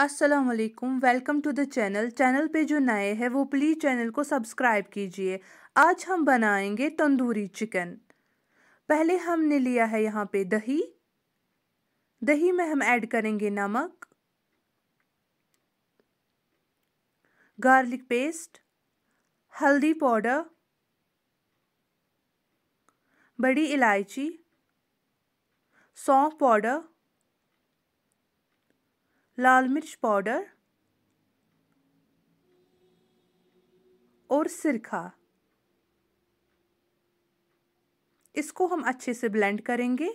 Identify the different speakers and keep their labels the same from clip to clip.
Speaker 1: Aslam welcome to the channel channel पे जो नए हैं वो प्लीज़ चैनल को सब्सक्राइब कीजिए आज हम बनाएंगे तंदूरी चिकन पहले हमने लिया है यहाँ पे दही दही में हम ऐड करेंगे नमक गार्लिक पेस्ट हल्दी पाउडर बड़ी इलायची सौंफ पाउडर लाल मिर्च पाउडर और सिरका इसको हम अच्छे से ब्लेंड करेंगे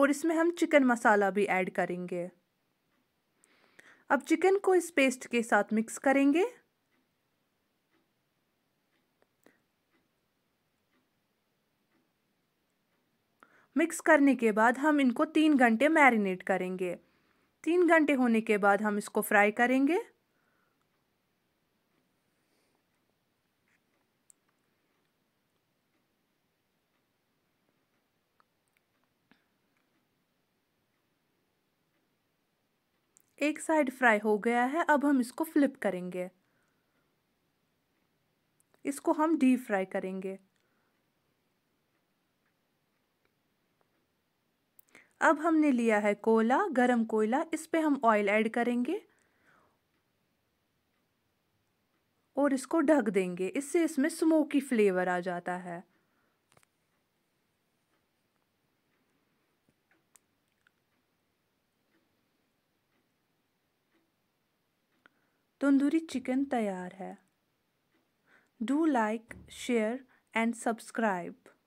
Speaker 1: और इसमें हम चिकन मसाला भी ऐड करेंगे अब चिकन को इस पेस्ट के साथ मिक्स करेंगे मिक्स करने के बाद हम इनको तीन घंटे मैरिनेट करेंगे तीन घंटे होने के बाद हम इसको फ्राई करेंगे एक साइड फ्राई हो गया है अब हम इसको फ्लिप करेंगे इसको हम डीप फ्राई करेंगे अब हमने लिया है कोयला गरम कोयला इस पर हम ऑयल ऐड करेंगे और इसको ढक देंगे इससे इसमें स्मोकी फ्लेवर आ जाता है तंदूरी चिकन तैयार है do like share and subscribe